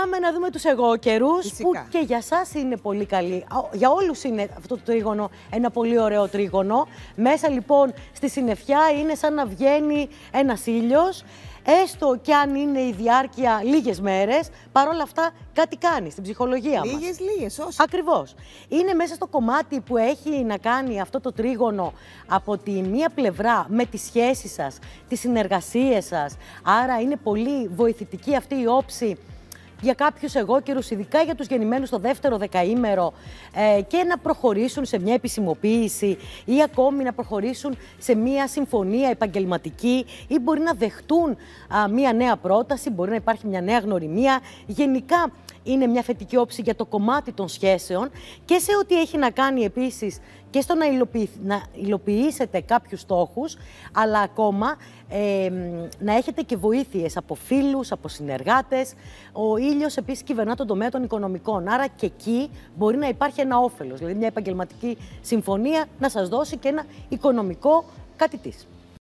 Πάμε να δούμε τους εγώ καιρούς, που και για σας είναι πολύ καλή. Για όλους είναι αυτό το τρίγωνο ένα πολύ ωραίο τρίγωνο. Μέσα λοιπόν στη συννεφιά είναι σαν να βγαίνει ένας ήλιος. Έστω και αν είναι η διάρκεια λίγες μέρες, παρόλα αυτά κάτι κάνει στην ψυχολογία μας. Λίγες, λίγες, όσο. Ακριβώς. Είναι μέσα στο κομμάτι που έχει να κάνει αυτό το τρίγωνο από τη μία πλευρά με τις σχέσεις σας, τις συνεργασίες σας. Άρα είναι πολύ βοηθητική αυτή η όψη για κάποιους εγώκερους, ειδικά για τους γεννημένους στο δεύτερο δεκαήμερο, ε, και να προχωρήσουν σε μια επισημοποίηση ή ακόμη να προχωρήσουν σε μια συμφωνία επαγγελματική ή μπορεί να δεχτούν μια νέα πρόταση, μπορεί να υπάρχει μια νέα γνωριμία. Γενικά είναι μια θετική όψη για το κομμάτι των σχέσεων και σε ό,τι έχει να κάνει επίσης και στο να, να υλοποιήσετε κάποιους στόχους, αλλά ακόμα να έχετε και βοήθειες από φίλους, από συνεργάτες. Ο ήλιος επίσης κυβερνά τον τομέα των οικονομικών, άρα και εκεί μπορεί να υπάρχει ένα όφελος, δηλαδή μια επαγγελματική συμφωνία να σας δώσει και ένα οικονομικό κάτι